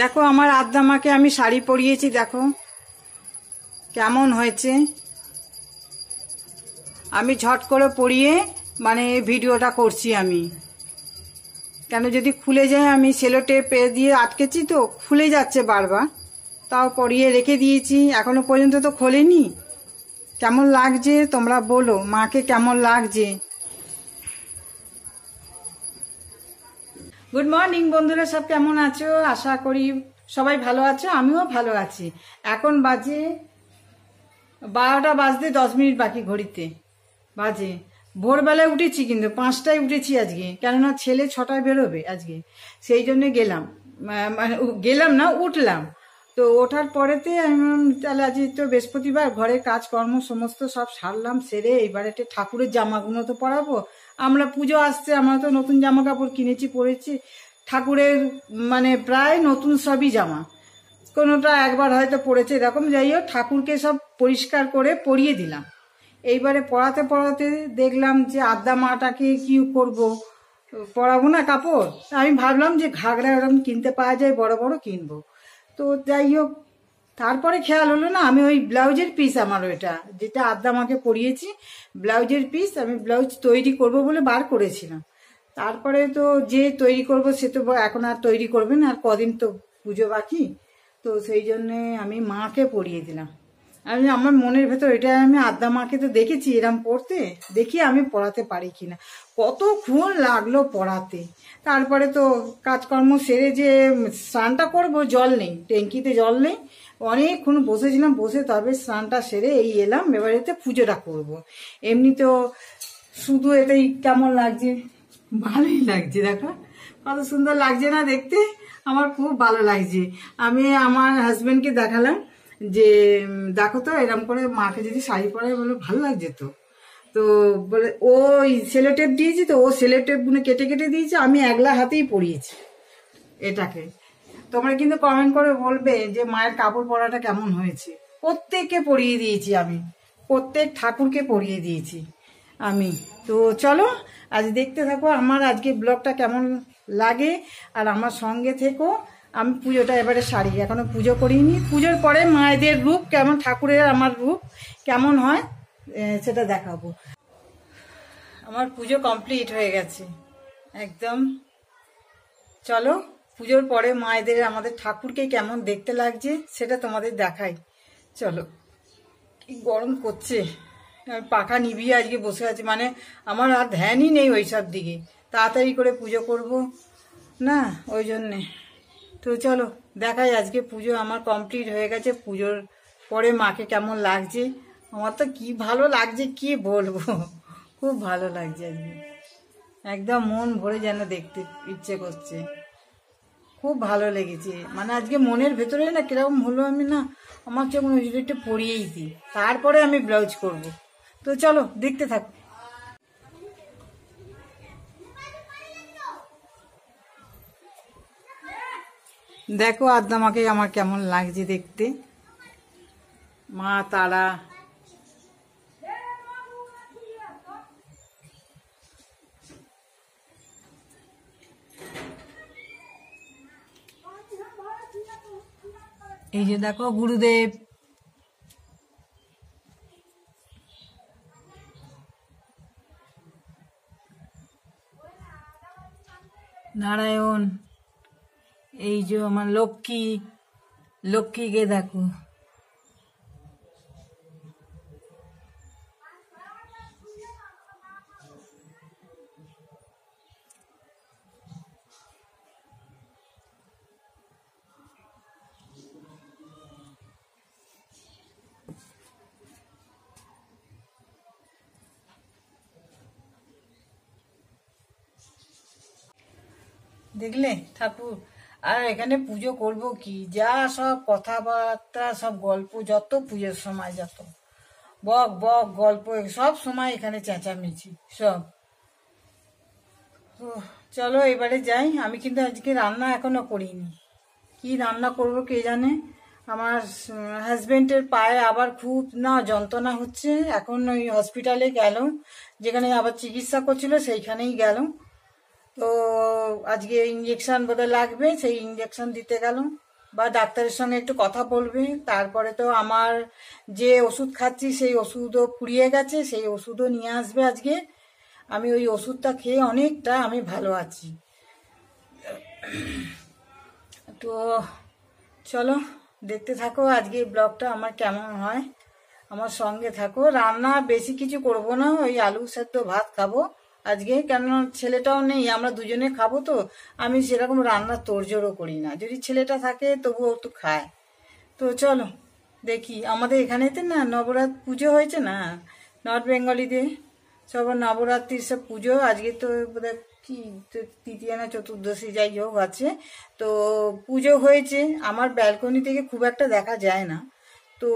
দেখো আমার আদ্দামাকে আমি শাড়ি পরিয়েছি দেখো কেমন হয়েছে আমি ঝট করে পরিয়ে মানে ভিডিওটা করছি আমি কেন যদি খুলে যায় আমি সেলো টেপ দিয়ে আটকেছি তো খুলে যাচ্ছে বারবার তাও পরিয়ে রেখে দিয়েছি এখনো পর্যন্ত তো খোলেনি কেমন লাগছে তোমরা বলো মাকে কেমন লাগছে গুড মর্নিং বন্ধুরা সব কেমন আছো আশা করি সবাই ভালো আছো আমিও ভালো আছি এখন বাজে বারোটা বাজতে দশ মিনিট বাকি ঘড়িতে বাজে ভোরবেলায় উঠেছি কিন্তু পাঁচটায় উঠেছি আজকে কেননা ছেলে ছটায় বেরোবে আজকে সেই জন্য গেলাম মানে গেলাম না উঠলাম তো ওঠার পরেতে আমি তাহলে আজ তো বৃহস্পতিবার ঘরের কাজকর্ম সমস্ত সব সারলাম সেরে এবার একটা ঠাকুরের জামাগুলো তো পরাবো আমরা পুজো আসছে আমরা তো নতুন জামা কাপড় কিনেছি পরেছি ঠাকুরের মানে প্রায় নতুন সবই জামা কোনোটা একবার হয়তো পড়েছে এরকম যাই হোক ঠাকুরকে সব পরিষ্কার করে পরিয়ে দিলাম এইবারে পড়াতে পড়াতে দেখলাম যে আদ্যা মাটাকে কি করব পড়াবো না কাপড় আমি ভাবলাম যে ঘাগরা এরকম কিনতে পাওয়া যায় বড় বড় কিনবো তো যাই হোক তারপরে খেয়াল হলো না আমি ওই ব্লাউজের পিস আমার ওইটা যেটা আদা আমাকে পরিয়েছি ব্লাউজের পিস আমি ব্লাউজ তৈরি করব বলে বার করেছিলাম তারপরে তো যে তৈরি করব সে তো এখন আর তৈরি করবে না আর কদিন তো পুজো বাকি তো সেই জন্যে আমি মাকে পরিয়ে দিলাম আমি আমার মনের ভেতর এটা আমি আদ্যা মাকে তো দেখেছি এরম পড়তে দেখি আমি পড়াতে পারি কিনা কতক্ষণ লাগলো পড়াতে তারপরে তো কাজকর্ম সেরে যে স্নানটা করবো জল নেই ট্যাঙ্কিতে জল নেই অনেকক্ষণ বসেছিলাম বসে তবে স্নানটা সেরে এই এলাম এবার এতে পুজোটা করবো এমনি তো শুধু এটাই কেমন লাগছে ভালোই লাগছে দেখো কত সুন্দর লাগছে না দেখতে আমার খুব ভালো লাগছে আমি আমার হাজব্যান্ডকে দেখালাম যে দেখো তো এরম করে মাকে যদি শাড়ি পরাই বলে ভালো লাগছে তো তো বলে ওই সেলোটেপ দিয়েছি তো ও গুনে কেটে কেটে দিয়েছে আমি একলা হাতেই পরিয়েছি এটাকে তোমরা কিন্তু কমেন্ট করে বলবে যে মায়ের কাপড় পরাটা কেমন হয়েছে প্রত্যেককে পরিয়ে দিয়েছি আমি প্রত্যেক ঠাকুরকে পরিয়ে দিয়েছি আমি তো চলো আজ দেখতে থাকো আমার আজকে ব্লগটা কেমন লাগে আর আমার সঙ্গে থেকো আমি পুজোটা এবারে সারি এখনও পুজো করিনি পুজোর পরে মায়েদের রূপ কেমন ঠাকুরের আমার রূপ কেমন হয় সেটা দেখাবো আমার পুজো কমপ্লিট হয়ে গেছে একদম চলো পুজোর পরে মায়েদের আমাদের ঠাকুরকে কেমন দেখতে লাগছে সেটা তোমাদের দেখাই চলো কি গরম করছে আমি পাখা নিবিয়ে আজকে বসে আছি মানে আমার আর ধ্যানই নেই ওইসব দিকে তাড়াতাড়ি করে পুজো করব না ওই জন্যে তো চলো দেখাই আজকে পুজো আমার কমপ্লিট হয়ে গেছে পুজোর পরে মাকে কেমন লাগছে আমার তো কি ভালো লাগছে কি বলবো খুব ভালো লাগছে আজকে একদম মন ভরে যেন দেখতে ইচ্ছে করছে খুব ভালো লেগেছে মানে আজকে মনের ভেতরে না কিরকম হলো আমি না আমার চোখ নজরে একটু পরিয়েই দিই তারপরে আমি ব্লাউজ করব তো চলো দেখতে থাকো দেখো আদ্দামাকে আমার কেমন লাগছে দেখতে মা তারা এই যে দেখো গুরুদেব जो हमारे लक्की लक्की के देखो देखले ठाकुर আর এখানে পুজো করব কি যা সব কথাবার্তা সব গল্প যত পুজোর সময় যত বক বক গল্প সব সময় এখানে চেঁচামেচি সব চলো এবারে যাই আমি কিন্তু আজকে রান্না এখনো করিনি কি রান্না করব কে জানে আমার হাজবেন্ডের পায়ে আবার খুব না যন্ত্রণা হচ্ছে এখন ওই হসপিটালে গেল যেখানে আবার চিকিৎসা করছিল সেইখানেই গেলাম তো আজকে ইঞ্জেকশন বোধহয় লাগবে সেই ইঞ্জেকশন দিতে গেল বা ডাক্তারের সঙ্গে একটু কথা বলবে তারপরে তো আমার যে ওষুধ খাচ্ছি সেই ওষুধও ফুরিয়ে গেছে সেই ওষুধও নিয়ে আসবে আজকে আমি ওই ওষুধটা খেয়ে অনেকটা আমি ভালো আছি তো চলো দেখতে থাকো আজকে ব্লগটা আমার কেমন হয় আমার সঙ্গে থাকো রান্না বেশি কিছু করব না ওই আলু সেদ্ধ ভাত খাবো আজকে কেন ছেলেটাও নেই আমরা দুজনে খাবো তো আমি সেরকম রান্না তোরজোরও করি না যদি ছেলেটা থাকে তবুও তো খায় তো চলো দেখি আমাদের এখানে তো না নবরাত পুজো হয়েছে না নর্থ বেঙ্গলিদের সব নবরাত্রির সব পুজো আজকে তো বোধহয় কি তৃতীয় না চতুর্দশী যাই হোক আছে তো পুজো হয়েছে আমার ব্যালকনি থেকে খুব একটা দেখা যায় না তো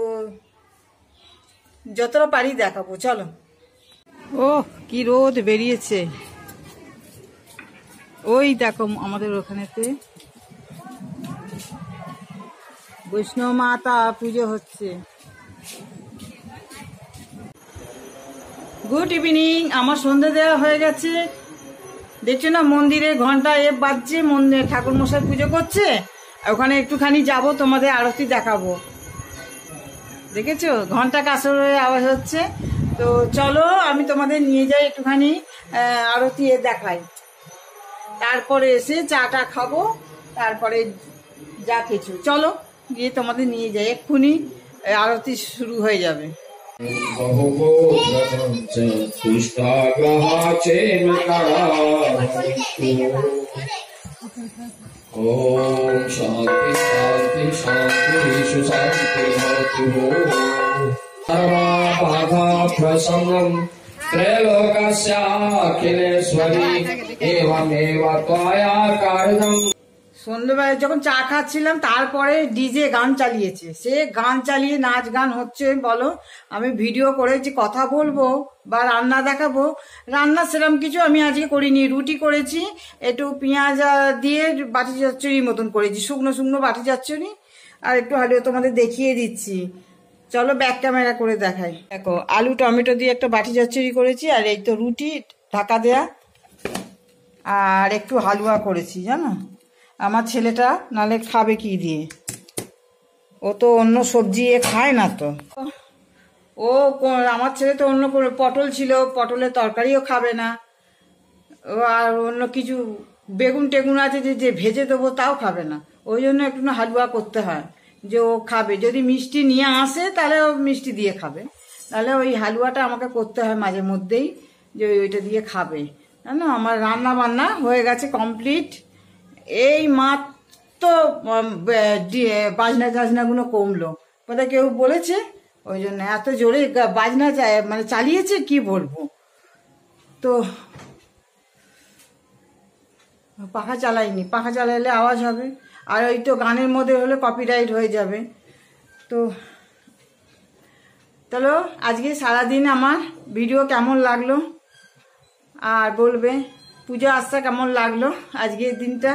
যতটা পারি দেখাবো চলো ও কি রোদ বেরিয়েছে ওই দেখো আমাদের ওখানেতে বৈষ্ণব মাতা পুজো হচ্ছে গুড ইভিনিং আমার সন্ধে দেওয়া হয়ে গেছে দেখছো না মন্দিরে ঘন্টা এ বাজছে মন্দিরে ঠাকুর মশাই পুজো করছে ওখানে একটুখানি যাব তোমাদের আরতি দেখাবো দেখেছো ঘন্টা কাসরের আওয়াজ হচ্ছে তো চলো আমি তোমাদের নিয়ে যাই একটুখানি আরতি এ দেখাই তারপরে এসে চাটা খাবো তারপরে যা কিছু চলো গিয়ে তোমাদের নিয়ে যাই এক্ষুনি আরতি শুরু হয়ে যাবে ॐ शान्ति शान्ति शान्तिषु शान्तिर्भवतु सर्वा पादाभ्यसन्नम् ত্রৈলোকাস্যাখিলেশ্বরী যখন চা খাচ্ছিলাম তারপরে ডিজে গান চালিয়েছে সে গান চালিয়ে নাচ গান হচ্ছে বলো আমি ভিডিও করেছি কথা বলবো বা রান্না দেখাবো রান্না সেরম কিছু আমি আজকে করিনি রুটি করেছি একটু পেঁয়াজ দিয়ে বাটি চচ্চড়ি মতন করেছি শুকনো শুকনো বাটি চচ্চড়ি আর একটু হাড়িও তোমাদের দেখিয়ে দিচ্ছি চলো ব্যাক ক্যামেরা করে দেখাই দেখো আলু টমেটো দিয়ে একটা বাটি চচ্চড়ি করেছি আর এই তো রুটি ঢাকা দেয়া আর একটু হালুয়া করেছি জানো আমার ছেলেটা নালে খাবে কি দিয়ে ও তো অন্য সবজি এ খায় না তো ও আমার ছেলে তো অন্য কোনো পটল ছিল পটলের তরকারিও খাবে না ও আর অন্য কিছু বেগুন টেগুন আছে যে যে ভেজে দেবো তাও খাবে না ওই জন্য একটু হালুয়া করতে হয় যে ও খাবে যদি মিষ্টি নিয়ে আসে তাহলে ও মিষ্টি দিয়ে খাবে তাহলে ওই হালুয়াটা আমাকে করতে হয় মাঝে মধ্যেই যে ওইটা দিয়ে খাবে জানো আমার রান্না বান্না হয়ে গেছে কমপ্লিট এই মাত্র বাজনা টাজনাগুলো কমলো কোথায় কেউ বলেছে ওই জন্য এত জোরে বাজনা চায় মানে চালিয়েছে কি বলবো তো পাখা চালাইনি পাখা চালাইলে আওয়াজ হবে আর ওই তো গানের মধ্যে হলে কপিরাইট হয়ে যাবে তো চলো আজকে সারাদিন আমার ভিডিও কেমন লাগলো আর বলবে পূজা আসা কেমন লাগলো আজকের দিনটা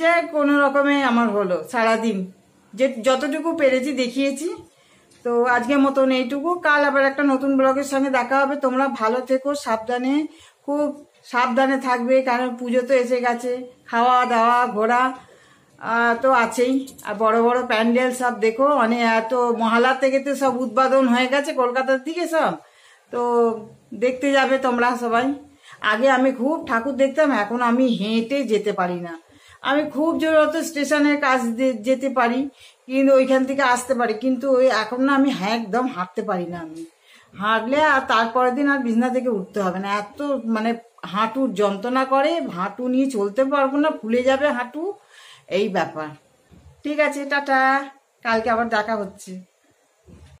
যে কোনো রকমে আমার হলো সারাদিন যে যতটুকু পেরেছি দেখিয়েছি তো আজকের মতন এইটুকু কাল আবার একটা নতুন ব্লগের সঙ্গে দেখা হবে তোমরা ভালো থেকো সাবধানে খুব সাবধানে থাকবে কারণ পুজো তো এসে গেছে খাওয়া দাওয়া ঘোরা তো আছেই আর বড় বড় প্যান্ডেল সব দেখো অনেক মানে এত মহালা থেকে তো সব উদ্বোধন হয়ে গেছে কলকাতার দিকে সব তো দেখতে যাবে তোমরা সবাই আগে আমি খুব ঠাকুর দেখতাম এখন আমি হেঁটে যেতে পারি না আমি খুব জোর অত স্টেশনের কাজ যেতে পারি কিন্তু ওইখান থেকে আসতে পারি কিন্তু ওই এখন না আমি একদম হাঁটতে পারি না আমি হাঁটলে আর তারপরের দিন আর বিছনা থেকে উঠতে হবে না এত মানে হাঁটুর যন্ত্রণা করে হাঁটু নিয়ে চলতে পারবো না ফুলে যাবে হাঁটু এই ব্যাপার ঠিক আছে টাটা কালকে আবার দেখা হচ্ছে